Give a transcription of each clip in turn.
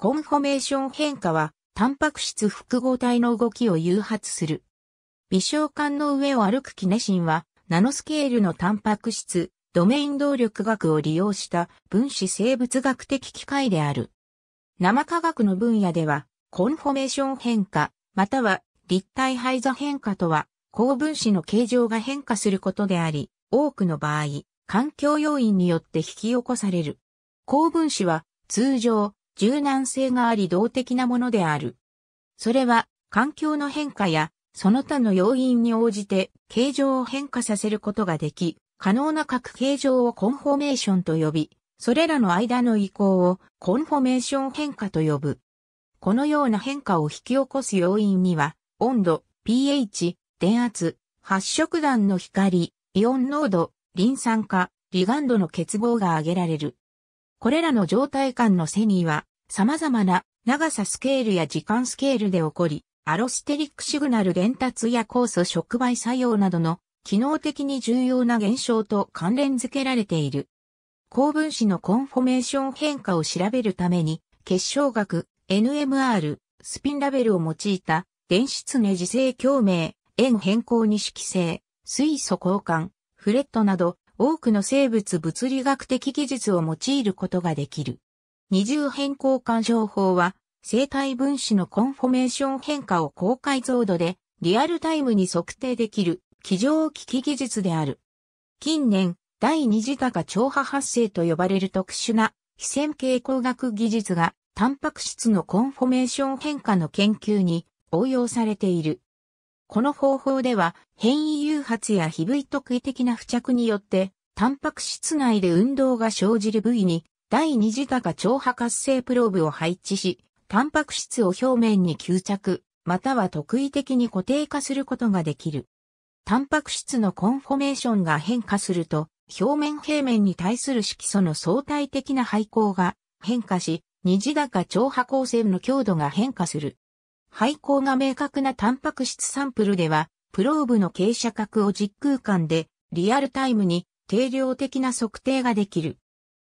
コンフォメーション変化は、タンパク質複合体の動きを誘発する。微小管の上を歩くキネシンは、ナノスケールのタンパク質、ドメイン動力学を利用した分子生物学的機械である。生化学の分野では、コンフォメーション変化、または立体配座変化とは、高分子の形状が変化することであり、多くの場合、環境要因によって引き起こされる。高分子は通常柔軟性があり動的なものである。それは、環境の変化や、その他の要因に応じて、形状を変化させることができ、可能な各形状をコンフォメーションと呼び、それらの間の移行をコンフォメーション変化と呼ぶ。このような変化を引き起こす要因には、温度、pH、電圧、発色弾の光、イオン濃度、リン酸化、リガンドの欠乏が挙げられる。これらの状態間のセミは、様々な長さスケールや時間スケールで起こり、アロステリックシグナル伝達や酵素触媒作用などの機能的に重要な現象と関連づけられている。高分子のコンフォメーション変化を調べるために、結晶学、NMR、スピンラベルを用いた、電子ね磁性共鳴、円変更二色性、水素交換、フレットなど、多くの生物物理学的技術を用いることができる。二重変更感情法は、生体分子のコンフォメーション変化を高解像度でリアルタイムに測定できる機上機器技術である。近年、第二次高が超波発生と呼ばれる特殊な非線形工学技術がタンパク質のコンフォメーション変化の研究に応用されている。この方法では変異誘発や非部位特異的な付着によってタンパク質内で運動が生じる部位に第二次高超波活性プローブを配置し、タンパク質を表面に吸着、または特異的に固定化することができる。タンパク質のコンフォメーションが変化すると、表面平面に対する色素の相対的な配光が変化し、二次高超波光線の強度が変化する。配光が明確なタンパク質サンプルでは、プローブの傾斜角を実空間でリアルタイムに定量的な測定ができる。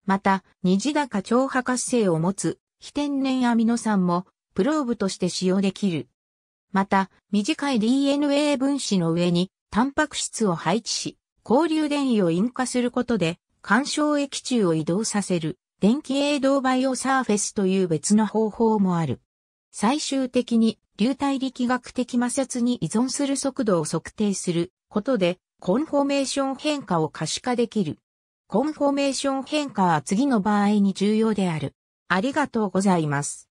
また、二次高超破活性を持つ非天然アミノ酸もプローブとして使用できる。また、短い DNA 分子の上にタンパク質を配置し、交流電位を引火することで、干渉液中を移動させる電気栄動バイオサーフェスという別の方法もある。最終的に流体力学的摩擦に依存する速度を測定することで、コンフォメーション変化を可視化できる。コンフォメーション変化は次の場合に重要である。ありがとうございます。